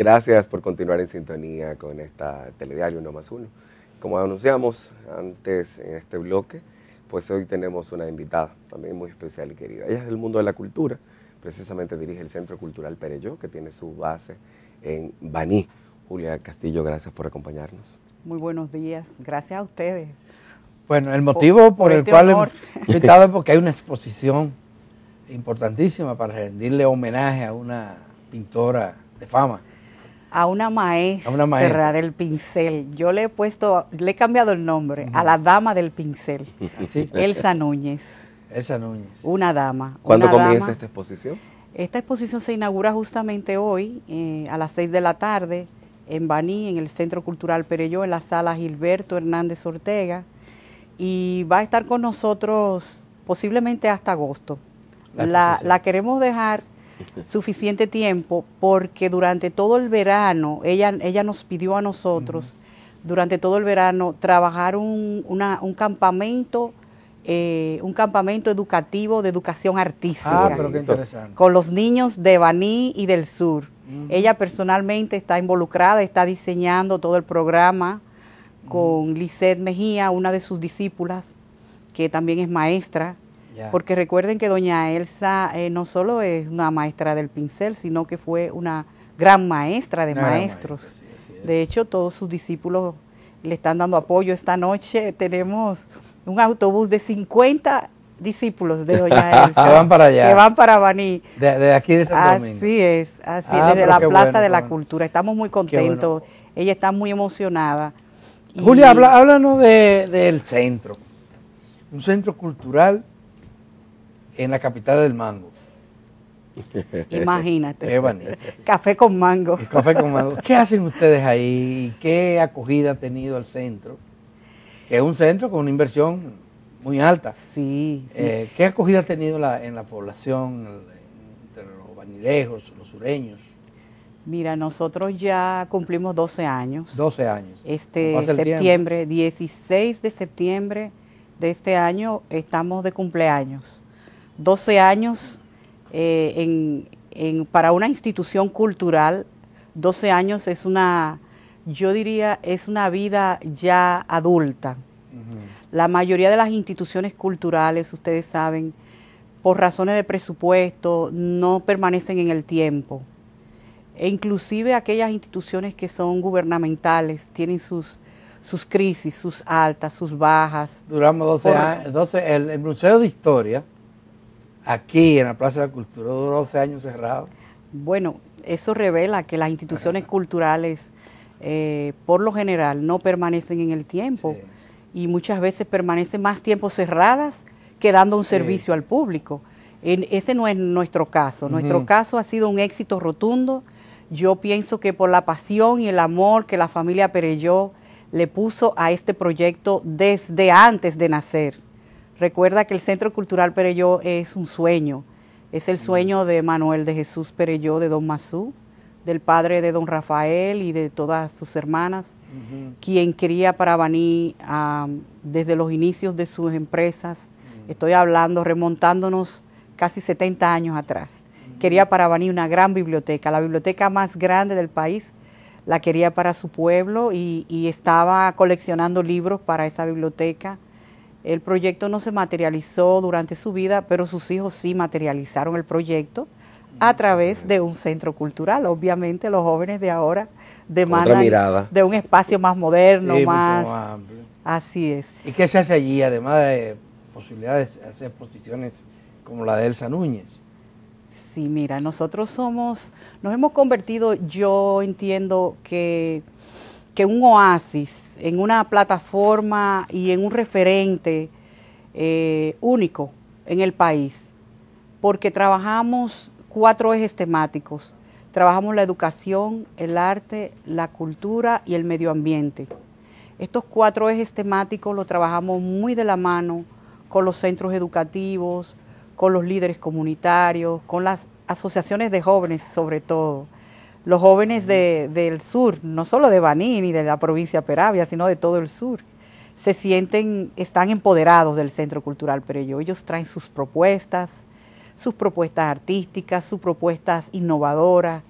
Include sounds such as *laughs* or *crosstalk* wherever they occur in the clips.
Gracias por continuar en sintonía con esta Telediario 1 más Uno. Como anunciamos antes en este bloque, pues hoy tenemos una invitada también muy especial y querida. Ella es del mundo de la cultura, precisamente dirige el Centro Cultural Pereyó, que tiene su base en Baní. Julia Castillo, gracias por acompañarnos. Muy buenos días, gracias a ustedes. Bueno, el motivo por, el este cual honor. *laughs* invitado es porque hay una exposición importantísima para rendirle homenaje a una pintora de fama a una maestra, del pincel. Yo le he puesto, le he cambiado el nombre, a la dama del pincel, Elsa Núñez. Elsa Núñez. Una dama. ¿Cuándo comienza esta exposición? Esta exposición se inaugura justamente hoy, eh, a las 6 de la tarde, en Baní, en el Centro Cultural Pereyó, en la sala Gilberto Hernández Ortega. Y va a estar con nosotros posiblemente hasta agosto. la queremos dejar suficiente tiempo porque durante todo el verano, ella, ella nos pidió a nosotros, durante todo el verano, trabajar un, un campamento. Eh, un campamento educativo de educación artística ah, con los niños de Baní y del sur. Ella personalmente está involucrada, está diseñando todo el programa con Lisette Mejía, una de sus discípulas, que también es maestra. Porque recuerden que doña Elsa eh, no solo es una maestra del pincel, sino que fue una gran maestra de maestros. de hecho, todos sus discípulos le están dando apoyo. Esta noche *laughs* tenemos un autobús de 50 discípulos de Doña *laughs* Elsa. que van para allá. Que van para Baní. De, aquí de Santo Así es, así ah, desde la Plaza de la Cultura. Estamos muy contentos. Ella está muy emocionada. Julia, háblanos del centro. Un centro cultural en la capital del mango. *laughs* Imagínate. Café con mango. café con mango. ¿Qué hacen ustedes ahí? ¿Qué acogida ha tenido el centro? Que es un centro con una inversión muy alta. Sí. Eh, ¿Qué acogida ha tenido en la población, entre los banilejos, los sureños? Mira, nosotros ya cumplimos 12 años. 12 años. Este septiembre, 16 de septiembre de este año, estamos de cumpleaños. 12 años eh, para una institución cultural, 12 años es una, yo diría, es una vida ya adulta. La mayoría de las instituciones culturales, ustedes saben, por razones de presupuesto, no permanecen en el tiempo. E inclusive aquellas instituciones que son gubernamentales tienen sus, sus crisis, sus altas, sus bajas. Duramos 12 años. el Museo de Historia aquí en la Plaza de la Cultura, 12 años cerrado. Bueno, eso revela que las instituciones culturales, eh, por lo general, no permanecen en el tiempo y muchas veces permanecen más tiempo cerradas que dando un servicio al público. En, ese no es nuestro caso. Nuestro caso ha sido un éxito rotundo. Yo pienso que por la pasión y el amor que la familia Perelló le puso a este proyecto desde antes de nacer Recuerda que el Centro Cultural Pereyó es un sueño, es el mm. sueño de Manuel de Jesús Pereyó, de Don Masú, del padre de Don Rafael y de todas sus hermanas, quien quería para Baní ah, desde los inicios de sus empresas, mm. estoy hablando, remontándonos casi 70 años atrás. Mm. Quería para Baní una gran biblioteca, la biblioteca más grande del país, la quería para su pueblo y estaba coleccionando libros para esa biblioteca el proyecto no se materializó durante su vida, pero sus hijos sí materializaron el proyecto a través de un centro cultural. Obviamente los jóvenes de ahora demandan de un espacio más moderno, más... amplio. Así es. ¿Y qué se hace allí, además de posibilidades de hacer exposiciones como la de Elsa Núñez? Sí, mira, nosotros somos, nos hemos convertido, yo entiendo que que un oasis en una plataforma y en un referente eh, único en el país, porque trabajamos cuatro ejes temáticos. Trabajamos la educación, el arte, la cultura y el medio ambiente. Estos cuatro ejes temáticos los trabajamos muy de la mano con los centros educativos, con los líderes comunitarios, con las asociaciones de jóvenes sobre todo los jóvenes de, del sur, no solo de Baní ni de la provincia de Peravia, sino de todo el sur, se sienten, están empoderados del Centro Cultural Perello. Ellos traen sus propuestas, sus propuestas artísticas, sus propuestas innovadoras,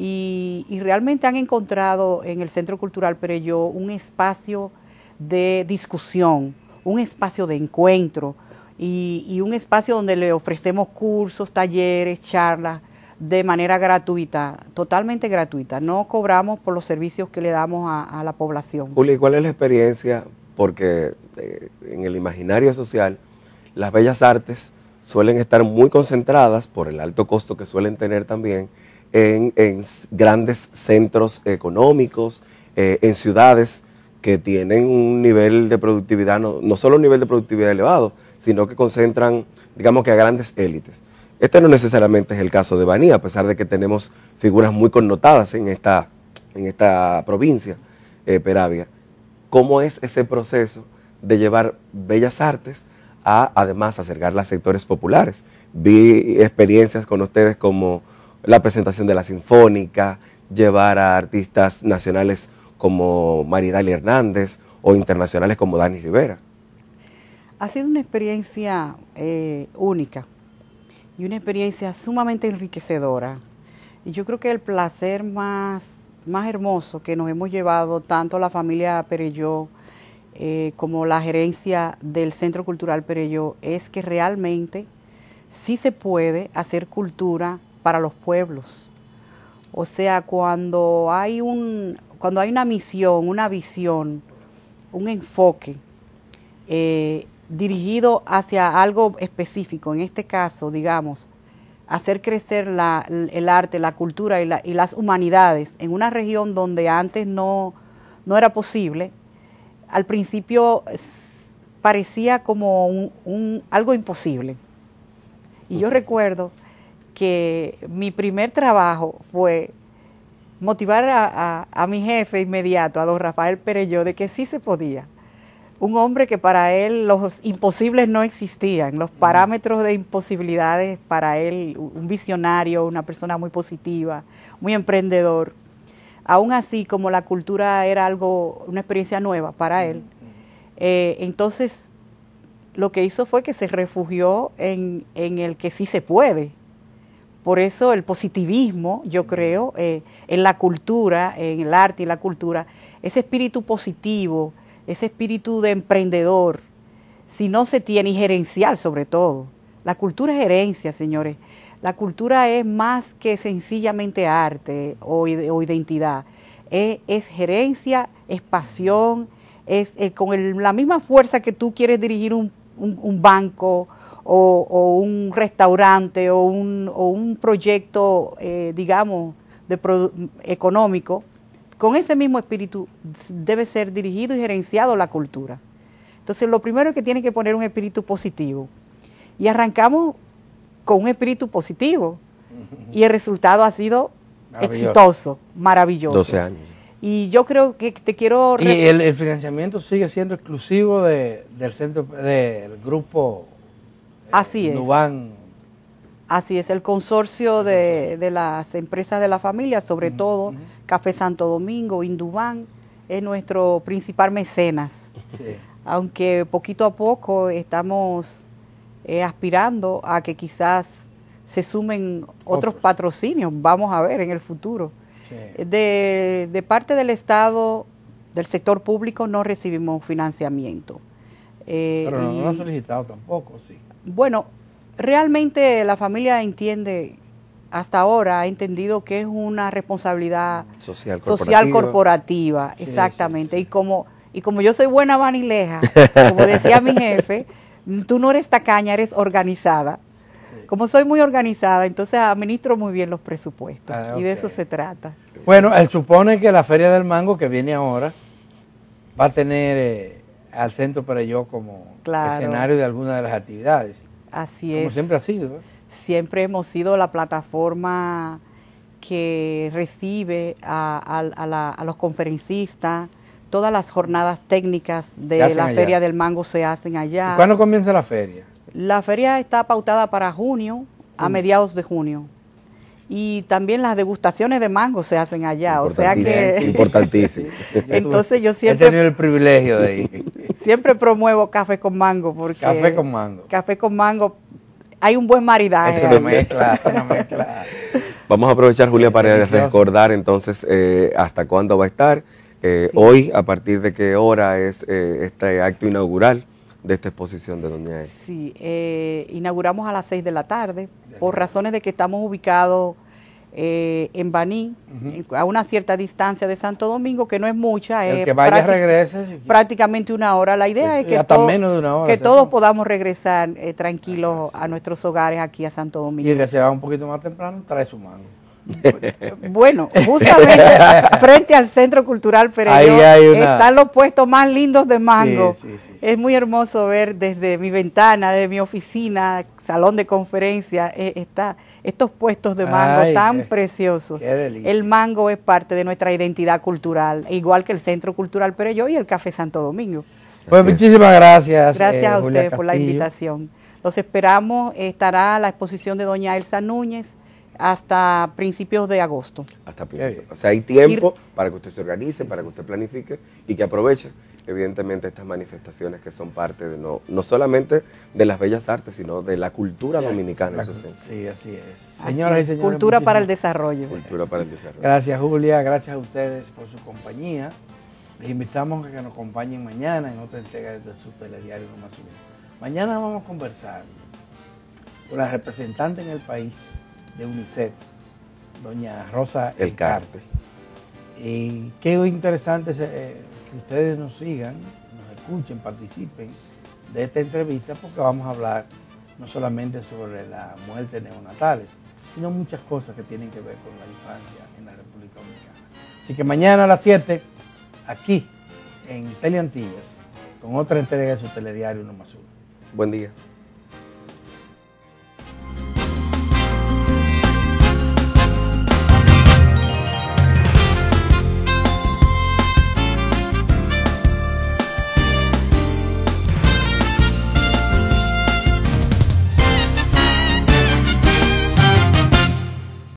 y, realmente han encontrado en el Centro Cultural Perello un espacio de discusión, un espacio de encuentro y un espacio donde le ofrecemos cursos, talleres, charlas de manera gratuita, totalmente gratuita. No cobramos por los servicios que le damos a, la población. Juli, ¿cuál es la experiencia? Porque eh, en el imaginario social, las bellas artes suelen estar muy concentradas, por el alto costo que suelen tener también, en, grandes centros económicos, eh, en ciudades que tienen un nivel de productividad, no, no solo un nivel de productividad elevado, sino que concentran, digamos que a grandes élites. Este no necesariamente es el caso de Baní, a pesar de que tenemos figuras muy connotadas en esta, en esta provincia, eh, Peravia. ¿Cómo es ese proceso de llevar bellas artes a, además, acercarlas a sectores populares? Vi experiencias con ustedes como la presentación de la Sinfónica, llevar a artistas nacionales como Maridali Hernández o internacionales como Dani Rivera. Ha sido una experiencia eh, única y una experiencia sumamente enriquecedora. Y yo creo que el placer más, más hermoso que nos hemos llevado tanto la familia Pereyó eh, como la gerencia del Centro Cultural Pereyó es que realmente sí se puede hacer cultura para los pueblos. O sea, cuando hay, un, cuando hay una misión, una visión, un enfoque, eh, dirigido hacia algo específico, en este caso, digamos, hacer crecer el arte, la cultura y, las humanidades en una región donde antes no, era posible, al principio parecía como un, algo imposible. Y yo recuerdo que mi primer trabajo fue motivar a, mi jefe inmediato, a don Rafael Pereyó, de que sí se podía un hombre que para él los imposibles no existían, los parámetros de imposibilidades para él, un visionario, una persona muy positiva, muy emprendedor. Aún así, como la cultura era algo, una experiencia nueva para él, eh, entonces lo que hizo fue que se refugió en, el que sí se puede. Por eso el positivismo, yo creo, eh, en la cultura, en el arte y la cultura, ese espíritu positivo, ese espíritu de emprendedor, si no se tiene, y gerencial sobre todo. La cultura es gerencia, señores. La cultura es más que sencillamente arte o, identidad. E-, es, gerencia, es pasión, es, eh, con la misma fuerza que tú quieres dirigir un, banco o, un restaurante o un, proyecto, eh, digamos, de económico con ese mismo espíritu debe ser dirigido y gerenciado la cultura. Entonces, lo primero es que tiene que poner un espíritu positivo. Y arrancamos con un espíritu positivo. Y el resultado ha sido exitoso, maravilloso. 12 años. Y yo creo que te quiero... Y el, financiamiento sigue siendo exclusivo del centro, del grupo... Así eh, es. Así es, el consorcio de, las empresas de la familia, sobre todo Café Santo Domingo, Indubán, es nuestro principal mecenas. Aunque poquito a poco estamos eh, aspirando a que quizás se sumen otros patrocinios, vamos a ver en el futuro. De, parte del Estado, del sector público, no recibimos financiamiento. Eh, Pero no lo han solicitado tampoco, sí. Bueno, Realmente la familia entiende, hasta ahora ha entendido que es una responsabilidad social corporativa, exactamente. Y, como, y como yo soy buena vanileja, como decía mi jefe, *laughs* tú no eres tacaña, eres organizada. Como soy muy organizada, entonces administro muy bien los presupuestos ah, y de eso se trata. Bueno, él eh, supone que la Feria del Mango que viene ahora va a tener eh, al Centro para yo como escenario de alguna de las actividades. Como siempre ha sido. ¿eh? Siempre hemos sido la plataforma que recibe a, los conferencistas. Todas las jornadas técnicas de la Feria del Mango se hacen allá. ¿Cuándo comienza la feria? La feria está pautada para junio, a mediados de junio y también las degustaciones de mango se hacen allá, o sea que... Importantísimo. *laughs* Entonces yo siempre... He tenido el privilegio de ir. *laughs* Siempre promuevo café con mango, porque... Café con mango. Café con mango, hay un buen maridaje. mezcla, *laughs* Vamos a aprovechar, Julia, para recordar entonces eh, hasta cuándo va a estar. Eh, hoy, a partir de qué hora es eh, este acto inaugural de esta exposición de Doña E? Sí, eh, inauguramos a las 6 de la tarde, por razones de que estamos ubicados eh, en Baní, a una cierta distancia de Santo Domingo, que no es mucha. Eh, que vaya, regrese, prácticamente una hora. La idea es que, todos podamos regresar tranquilos a nuestros hogares aquí a Santo Domingo. Y el que se va un poquito más temprano trae su mano. *laughs* Bueno, justamente frente al Centro Cultural Pereyo están los puestos más lindos de mango. es muy hermoso ver desde mi ventana, de mi oficina, salón de conferencia, e, está, estos puestos de mango tan preciosos. El mango es parte de nuestra identidad cultural, igual que el Centro Cultural Pereyo y el Café Santo Domingo. Pues muchísimas gracias. Gracias a eh, ustedes por la invitación. Los esperamos. Estará la exposición de doña Elsa Núñez hasta principios de agosto. Hasta principios. O sea, hay tiempo para que usted se organice, para que usted planifique y que aproveche, evidentemente, estas manifestaciones que son parte de no, no solamente de las bellas artes, sino de la cultura dominicana. sí, así es. Señoras y señores. Cultura para el desarrollo. Cultura para el desarrollo. Gracias, Julia. Gracias a ustedes por su compañía. Les invitamos a que nos acompañen mañana en otra entrega de su telediario más Mañana vamos a conversar con la representante en el país de UNICEF, doña Rosa El Carte. Y qué interesante eh, que ustedes nos sigan, nos escuchen, participen de esta entrevista porque vamos a hablar no solamente sobre la muerte neonatales, sino muchas cosas que tienen que ver con la infancia en la República Dominicana. Así que mañana a las 7, aquí en Teleantillas, con otra entrega de su telediario No más Uno. Buen día.